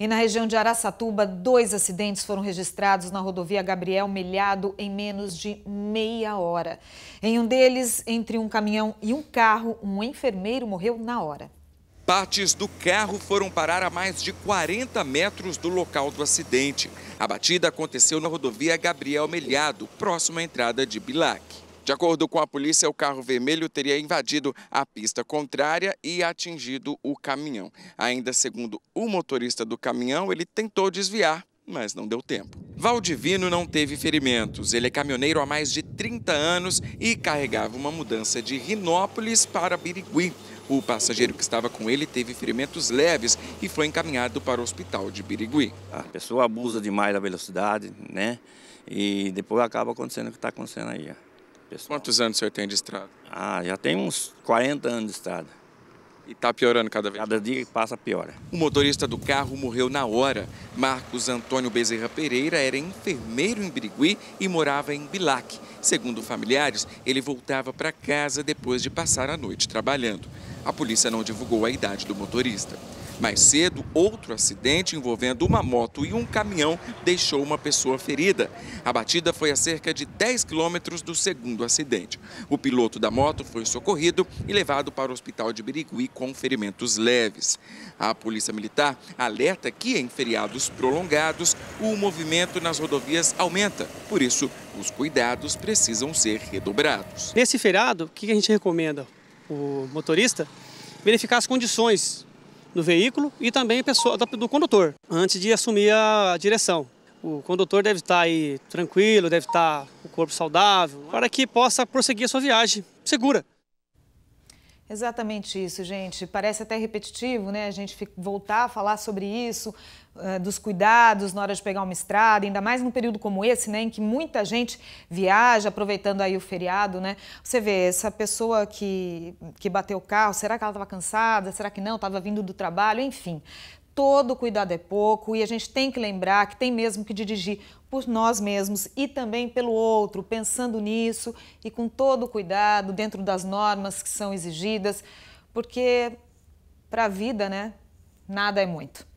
E na região de Araçatuba, dois acidentes foram registrados na rodovia Gabriel Melhado em menos de meia hora. Em um deles, entre um caminhão e um carro, um enfermeiro morreu na hora. Partes do carro foram parar a mais de 40 metros do local do acidente. A batida aconteceu na rodovia Gabriel Melhado, próxima à entrada de Bilac. De acordo com a polícia, o carro vermelho teria invadido a pista contrária e atingido o caminhão. Ainda segundo o motorista do caminhão, ele tentou desviar, mas não deu tempo. Valdivino não teve ferimentos. Ele é caminhoneiro há mais de 30 anos e carregava uma mudança de Rinópolis para Birigui. O passageiro que estava com ele teve ferimentos leves e foi encaminhado para o hospital de Birigui. A pessoa abusa demais da velocidade, né? E depois acaba acontecendo o que está acontecendo aí. Ó pessoal. Quantos anos o senhor tem de estrada? Ah, já tem uns 40 anos de estrada. E está piorando cada vez? Cada dia que passa, piora. O motorista do carro morreu na hora. Marcos Antônio Bezerra Pereira era enfermeiro em Birigui e morava em Bilac. Segundo familiares, ele voltava para casa depois de passar a noite trabalhando. A polícia não divulgou a idade do motorista. Mais cedo, outro acidente envolvendo uma moto e um caminhão deixou uma pessoa ferida. A batida foi a cerca de 10 quilômetros do segundo acidente. O piloto da moto foi socorrido e levado para o hospital de Birigui com ferimentos leves. A Polícia Militar alerta que em feriados prolongados o movimento nas rodovias aumenta. Por isso, os cuidados precisam ser redobrados. Nesse feriado, o que a gente recomenda? O motorista verificar as condições no veículo e também pessoa, do condutor, antes de assumir a direção. O condutor deve estar aí tranquilo, deve estar com o corpo saudável, para que possa prosseguir a sua viagem segura. Exatamente isso, gente. Parece até repetitivo, né? A gente voltar a falar sobre isso, eh, dos cuidados na hora de pegar uma estrada, ainda mais num período como esse, né, em que muita gente viaja, aproveitando aí o feriado, né? Você vê, essa pessoa que, que bateu o carro, será que ela estava cansada? Será que não? Estava vindo do trabalho? Enfim, todo cuidado é pouco e a gente tem que lembrar que tem mesmo que dirigir por nós mesmos e também pelo outro, pensando nisso e com todo o cuidado, dentro das normas que são exigidas, porque para a vida, né, nada é muito.